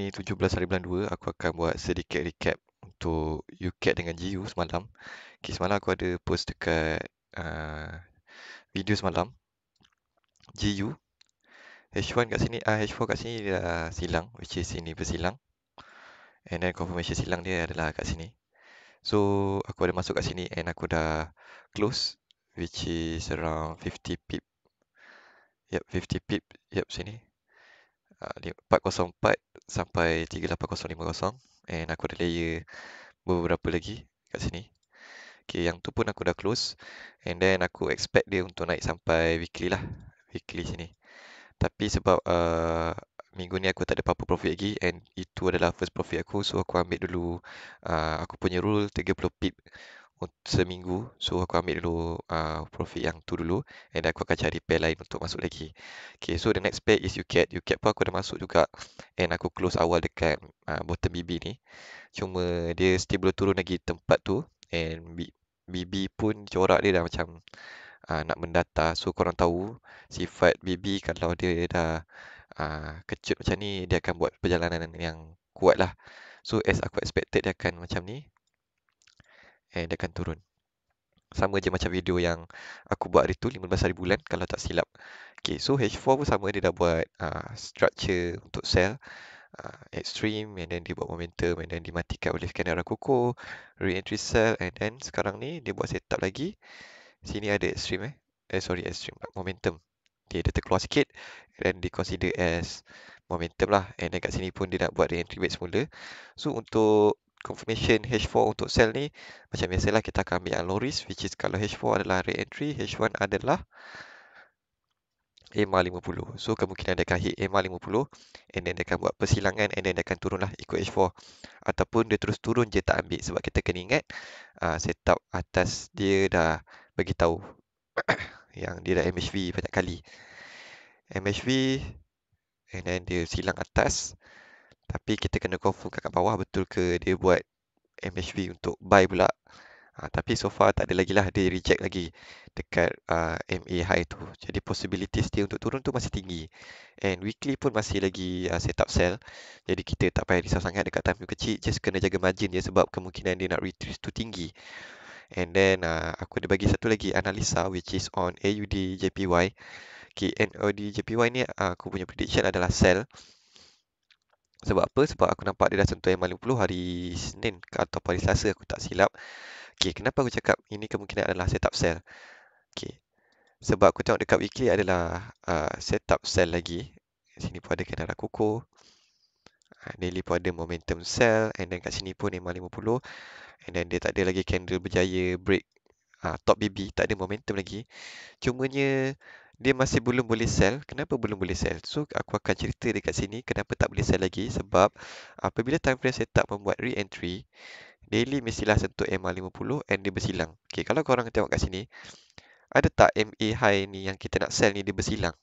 ni 17 hari bulan 2 aku akan buat sedikit recap untuk UCAT dengan GU semalam okay, semalam aku ada post dekat uh, video semalam GU H1 kat sini ah H4 kat sini dia dah silang which is ini bersilang and then confirmation silang dia adalah kat sini so aku ada masuk kat sini and aku dah close which is around 50 pip yep 50 pip yep sini 404 ah, sampai 38050 and aku ada layer beberapa lagi kat sini ok yang tu pun aku dah close and then aku expect dia untuk naik sampai weekly lah weekly sini tapi sebab uh, minggu ni aku tak ada apa-apa profit lagi and itu adalah first profit aku so aku ambil dulu uh, aku punya rule 30 pip seminggu so aku ambil dulu uh, profit yang tu dulu and aku akan cari pair lain untuk masuk lagi okay so the next pair is UCAT UCAT pun aku dah masuk juga and aku close awal dekat uh, bottom BB ni cuma dia still belum turun lagi tempat tu and BB pun corak dia dah macam uh, nak mendata so korang tahu sifat BB kalau dia dah uh, kecut macam ni dia akan buat perjalanan yang kuat lah So as aku expected dia akan macam ni Eh, dia akan turun Sama je macam video yang aku buat hari tu 15 hari bulan kalau tak silap Okay so H4 pun sama dia dah buat uh, structure untuk sell uh, Extreme and then dia buat momentum and then dimatikan oleh scanner Rakuko Re-entry cell and then sekarang ni dia buat setup lagi Sini ada extreme eh Eh sorry extreme momentum Okay, dia terkeluar sikit Then dia consider as momentum lah And then kat sini pun dia nak buat re-entry rate semula So untuk confirmation H4 untuk sel ni macam biasalah kita akan ambil yang low risk which is kalau H4 adalah re-entry H1 adalah EMA 50 so kemungkinan dia akan hit EMA 50 and then dia akan buat persilangan and then dia akan turun lah ikut H4 ataupun dia terus turun je tak ambil sebab kita kena ingat uh, setup atas dia dah bagi tahu yang dia dah MHV banyak kali MHV and then dia silang atas tapi kita kena confirm kat bawah betul ke dia buat MHV untuk buy pula. Ha, tapi so far tak ada lagi lah dia reject lagi dekat uh, ah, MA high tu. Jadi possibilities dia untuk turun tu masih tinggi. And weekly pun masih lagi uh, ah, setup sell. Jadi kita tak payah risau sangat dekat time kecil. Just kena jaga margin dia sebab kemungkinan dia nak retrace tu tinggi. And then uh, aku ada bagi satu lagi analisa which is on AUD JPY. Okay, AUD JPY ni uh, aku punya prediction adalah sell. Sebab apa? Sebab aku nampak dia dah sentuh malam 50 hari Senin atau hari Selasa aku tak silap. Okay, kenapa aku cakap ini kemungkinan adalah setup sell? Okay, Sebab aku tengok dekat weekly adalah uh, setup sell lagi. Sini pun ada kenara kuku. Uh, daily pun ada momentum sell. And then kat sini pun M50. And then dia tak ada lagi candle berjaya break. Uh, top BB tak ada momentum lagi. Cumanya dia masih belum boleh sell kenapa belum boleh sell so aku akan cerita dekat sini kenapa tak boleh sell lagi sebab apabila time frame saya tak membuat re-entry daily mestilah sentuh MA50 and dia bersilang okay, kalau korang tengok kat sini ada tak MA high ni yang kita nak sell ni dia bersilang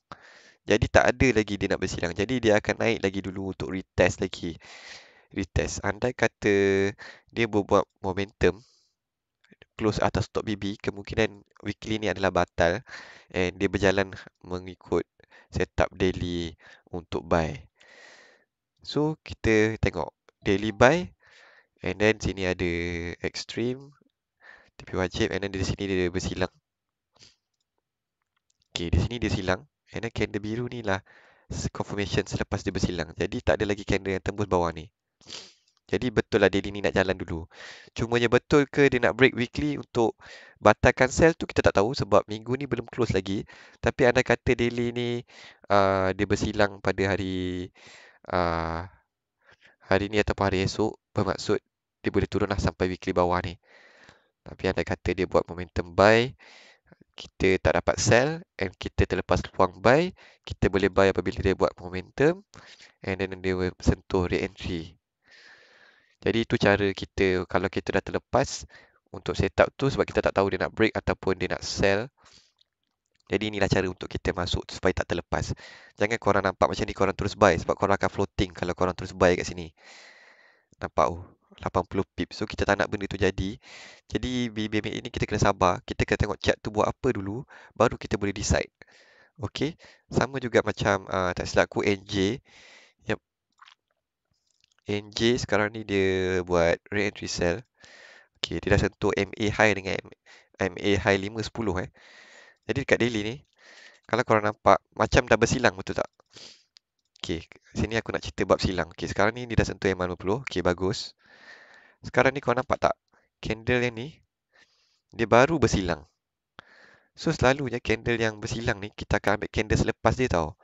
jadi tak ada lagi dia nak bersilang jadi dia akan naik lagi dulu untuk retest lagi retest andai kata dia buat momentum close atas top BB, kemungkinan weekly ni adalah batal and dia berjalan mengikut setup daily untuk buy. So kita tengok daily buy and then sini ada extreme tapi wajib and then di sini dia bersilang. Okay, di sini dia silang and then candle biru ni lah confirmation selepas dia bersilang. Jadi tak ada lagi candle yang tembus bawah ni. Jadi betul lah daily ni nak jalan dulu. Cumanya betul ke dia nak break weekly untuk batalkan sell tu kita tak tahu sebab minggu ni belum close lagi. Tapi anda kata daily ni uh, dia bersilang pada hari uh, hari ni ataupun hari esok. Bermaksud dia boleh turun lah sampai weekly bawah ni. Tapi anda kata dia buat momentum buy. Kita tak dapat sell and kita terlepas peluang buy. Kita boleh buy apabila dia buat momentum and then dia sentuh re-entry. Jadi itu cara kita kalau kita dah terlepas untuk setup tu sebab kita tak tahu dia nak break ataupun dia nak sell. Jadi inilah cara untuk kita masuk supaya tak terlepas. Jangan korang nampak macam ni korang terus buy sebab korang akan floating kalau korang terus buy kat sini. Nampak oh 80 pip. So kita tak nak benda tu jadi. Jadi BBM ini kita kena sabar. Kita kena tengok chat tu buat apa dulu baru kita boleh decide. Okay. Sama juga macam uh, tak silap aku NJ. NJ sekarang ni dia buat re-entry sell. Okay, dia dah sentuh MA high dengan MA high 5, 10 eh. Jadi dekat daily ni, kalau korang nampak macam dah bersilang betul tak? Okay, sini aku nak cerita bab silang. Okay, sekarang ni dia dah sentuh MA 50. Okay, bagus. Sekarang ni korang nampak tak? Candle yang ni, dia baru bersilang. So, selalunya candle yang bersilang ni, kita akan ambil candle selepas dia tau.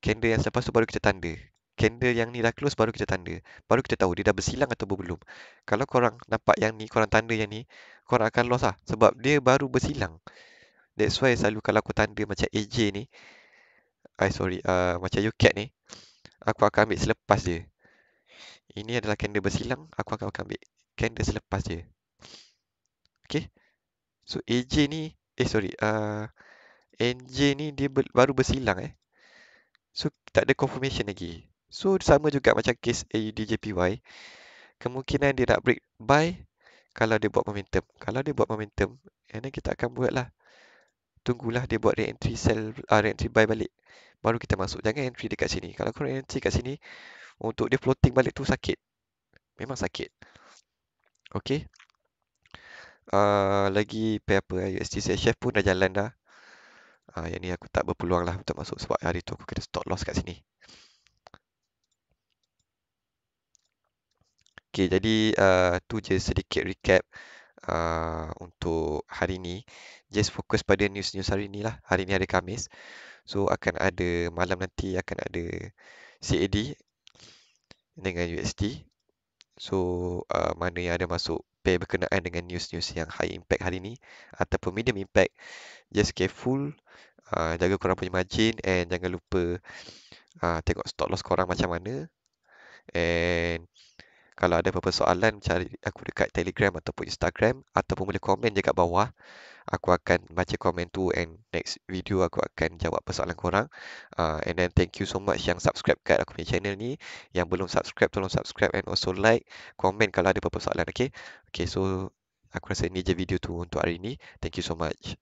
Candle yang selepas tu baru kita tanda candle yang ni dah close baru kita tanda. Baru kita tahu dia dah bersilang atau belum. Kalau korang nampak yang ni, korang tanda yang ni, korang akan lost lah. Sebab dia baru bersilang. That's why selalu kalau aku tanda macam AJ ni, I eh, sorry, uh, macam UCAT ni, aku akan ambil selepas dia. Ini adalah candle bersilang, aku akan ambil candle selepas dia. Okay? So AJ ni, eh sorry, uh, NJ ni dia ber, baru bersilang eh. So tak ada confirmation lagi. So sama juga macam kes AUD JPY Kemungkinan dia nak break buy Kalau dia buat momentum Kalau dia buat momentum ini eh, kita akan buat lah Tunggulah dia buat re-entry sell uh, Re-entry buy balik Baru kita masuk Jangan entry dekat sini Kalau kau entry kat sini Untuk dia floating balik tu sakit Memang sakit Okay uh, Lagi pair apa eh? USD chef pun dah jalan dah uh, Yang ni aku tak berpeluang lah untuk masuk Sebab hari tu aku kena stop loss kat sini Okay, jadi uh, tu je sedikit recap uh, untuk hari ni. Just fokus pada news-news hari ni lah. Hari ni hari Kamis. So, akan ada malam nanti akan ada CAD dengan USD. So, uh, mana yang ada masuk pair berkenaan dengan news-news yang high impact hari ni ataupun medium impact. Just careful. Uh, jaga korang punya margin and jangan lupa uh, tengok stop loss korang macam mana. And kalau ada beberapa soalan, cari aku dekat Telegram ataupun Instagram ataupun boleh komen je kat bawah. Aku akan baca komen tu and next video aku akan jawab persoalan korang. Uh, and then thank you so much yang subscribe kat aku punya channel ni. Yang belum subscribe, tolong subscribe and also like, komen kalau ada beberapa soalan, okay? Okay, so aku rasa ni je video tu untuk hari ni. Thank you so much.